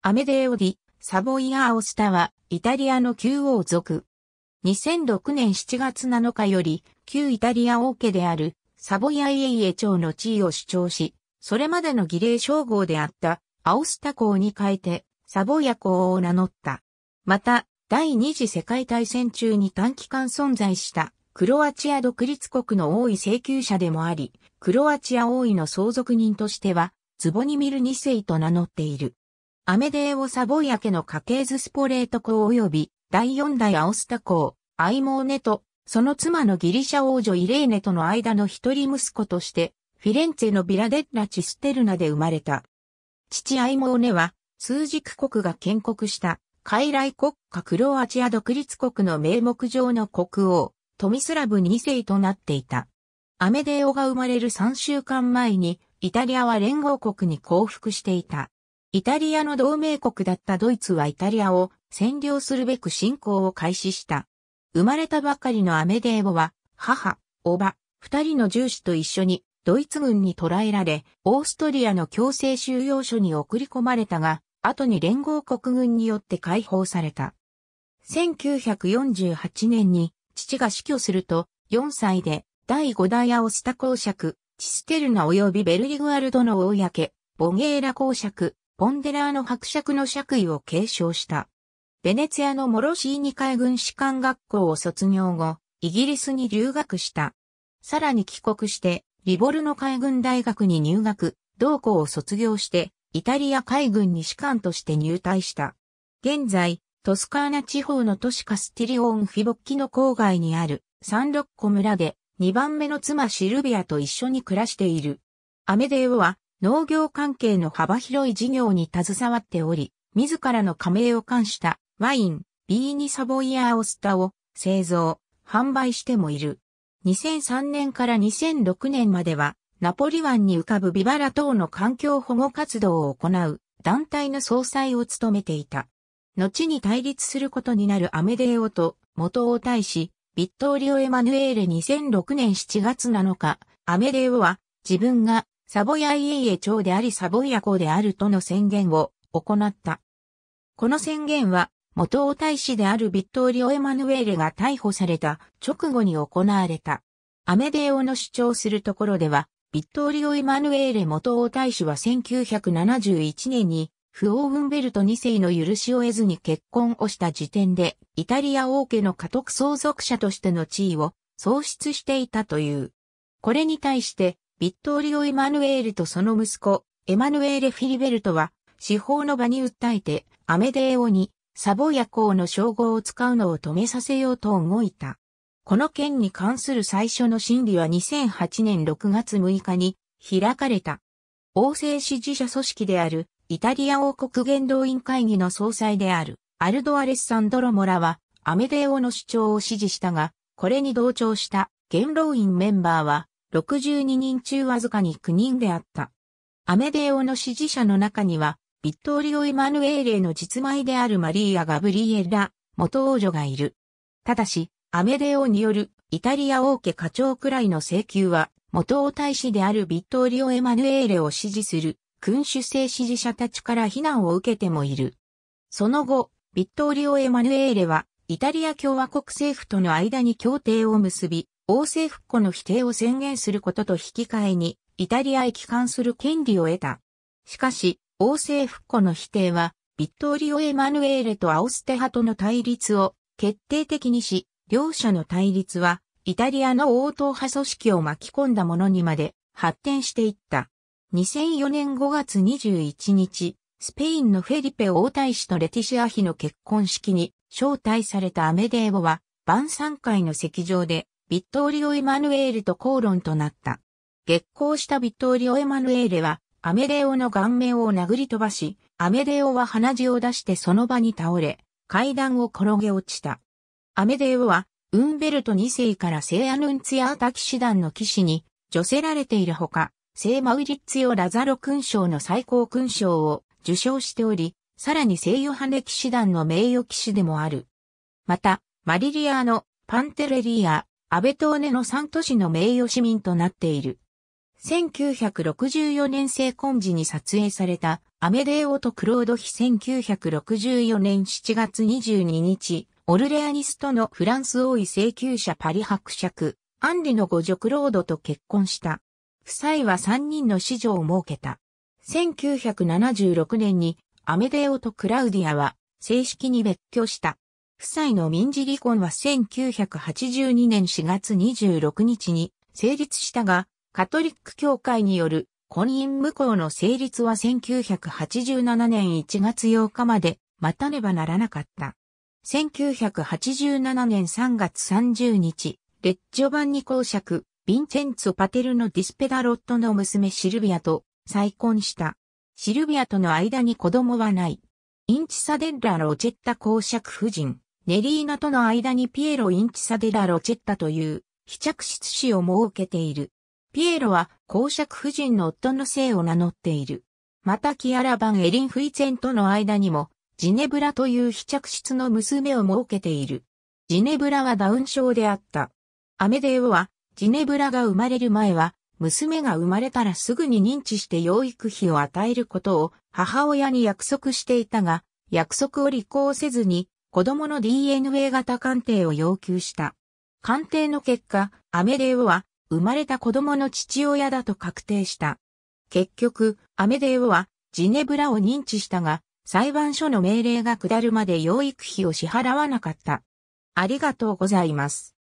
アメデオディ、サボイア・アオスタは、イタリアの旧王族。2006年7月7日より、旧イタリア王家である、サボイア・イエイエ朝の地位を主張し、それまでの儀礼称号であった、アオスタ公に変えて、サボイア公を名乗った。また、第二次世界大戦中に短期間存在した、クロアチア独立国の王位請求者でもあり、クロアチア王位の相続人としては、ズボニミル2世と名乗っている。アメデーオ・サボイア家の家系図スポレート公及び第四代アオスタ公、アイモーネと、その妻のギリシャ王女イレーネとの間の一人息子として、フィレンツェのビラデッラ・チステルナで生まれた。父アイモーネは、数軸国が建国した、傀儡国家クロアチア独立国の名目上の国王、トミスラブ2世となっていた。アメデーオが生まれる3週間前に、イタリアは連合国に降伏していた。イタリアの同盟国だったドイツはイタリアを占領するべく侵攻を開始した。生まれたばかりのアメデーオは、母、おば、二人の従子と一緒にドイツ軍に捕らえられ、オーストリアの強制収容所に送り込まれたが、後に連合国軍によって解放された。1948年に父が死去すると、4歳で第5代アオスタ公爵、チステルナ及びベルリグアルドの公、ボゲーラ公爵、ポンデラーの伯爵の爵位を継承した。ベネツィアのモロシーニ海軍士官学校を卒業後、イギリスに留学した。さらに帰国して、リボルの海軍大学に入学、同校を卒業して、イタリア海軍に士官として入隊した。現在、トスカーナ地方の都市カスティリオン・フィボッキの郊外にあるサンロッコ村で2番目の妻シルビアと一緒に暮らしている。アメデーオは農業関係の幅広い事業に携わっており、自らの加盟を冠したワイン、ビーニサボイヤーオスタを製造、販売してもいる。2003年から2006年までは、ナポリ湾に浮かぶビバラ島の環境保護活動を行う団体の総裁を務めていた。後に対立することになるアメデーオと元王大使、ビットーリオ・エマヌエーレ2006年7月7日、アメデーオは自分がサボヤイエイエ長でありサボイヤ公であるとの宣言を行った。この宣言は、元王大使であるビットーリオ・エマヌエーレが逮捕された直後に行われた。アメデオの主張するところでは、ビットーリオ・エマヌエーレ元王大使は1971年に、フオーウンベルト2世の許しを得ずに結婚をした時点で、イタリア王家の家督相続者としての地位を喪失していたという。これに対して、ビットーリオ・エマヌエールとその息子、エマヌエーレ・フィリベルトは、司法の場に訴えて、アメデーオに、サボヤ公の称号を使うのを止めさせようと動いた。この件に関する最初の審理は2008年6月6日に開かれた。王政支持者組織であるイタリア王国元動員会議の総裁であるアルド・アレッサンドロ・モラはアメデオの主張を支持したが、これに同調した元老院メンバーは62人中わずかに9人であった。アメデオの支持者の中には、ビットーリオ・エマヌエーレの実米であるマリーア・ガブリエラ、元王女がいる。ただし、アメデオによるイタリア王家課長くらいの請求は、元王大使であるビットーリオ・エマヌエーレを支持する君主制支持者たちから非難を受けてもいる。その後、ビットーリオ・エマヌエーレは、イタリア共和国政府との間に協定を結び、王政復古の否定を宣言することと引き換えに、イタリアへ帰還する権利を得た。しかし、王政復古の否定は、ビットーリオ・エマヌエーレとアオステ派との対立を決定的にし、両者の対立は、イタリアの王党派組織を巻き込んだものにまで発展していった。2004年5月21日、スペインのフェリペ王太子とレティシア妃の結婚式に招待されたアメデーボは、晩餐会の席上でビットーリオ・エマヌエーレと口論となった。激高したビットーリオ・エマヌエーレは、アメデオの顔面を殴り飛ばし、アメデオは鼻血を出してその場に倒れ、階段を転げ落ちた。アメデオは、ウンベルト2世から聖アヌンツィアータ騎士団の騎士に、除せられているほか、聖マウリッツィオ・ラザロ勲章の最高勲章を受章しており、さらに聖ヨハネ騎士団の名誉騎士でもある。また、マリリアノ、パンテレリア、安倍東根の三都市の名誉市民となっている。1964年成婚時に撮影されたアメデーオとクロード比1964年7月22日、オルレアニストのフランス王位請求者パリ伯爵、アンリの五女クロードと結婚した。夫妻は三人の子女を設けた。1976年にアメデーオとクラウディアは正式に別居した。夫妻の民事離婚は1982年4月26日に成立したが、カトリック教会による婚姻無効の成立は1987年1月8日まで待たねばならなかった。1987年3月30日、レッジョ版に公爵、ヴィンチェンツォ・パテルのディスペダロットの娘シルビアと再婚した。シルビアとの間に子供はない。インチサデッラ・ロチェッタ公爵夫人。ネリーナとの間にピエロ・インチサデラ・ロチェッタという非着室子を設けている。ピエロは公爵夫人の夫の姓を名乗っている。またキアラ・バン・エリン・フイツェンとの間にも、ジネブラという非着室の娘を設けている。ジネブラはダウン症であった。アメデオは、ジネブラが生まれる前は、娘が生まれたらすぐに認知して養育費を与えることを母親に約束していたが、約束を履行せずに子供の DNA 型鑑定を要求した。鑑定の結果、アメデウは生まれた子供の父親だと確定した。結局、アメデウはジネブラを認知したが、裁判所の命令が下るまで養育費を支払わなかった。ありがとうございます。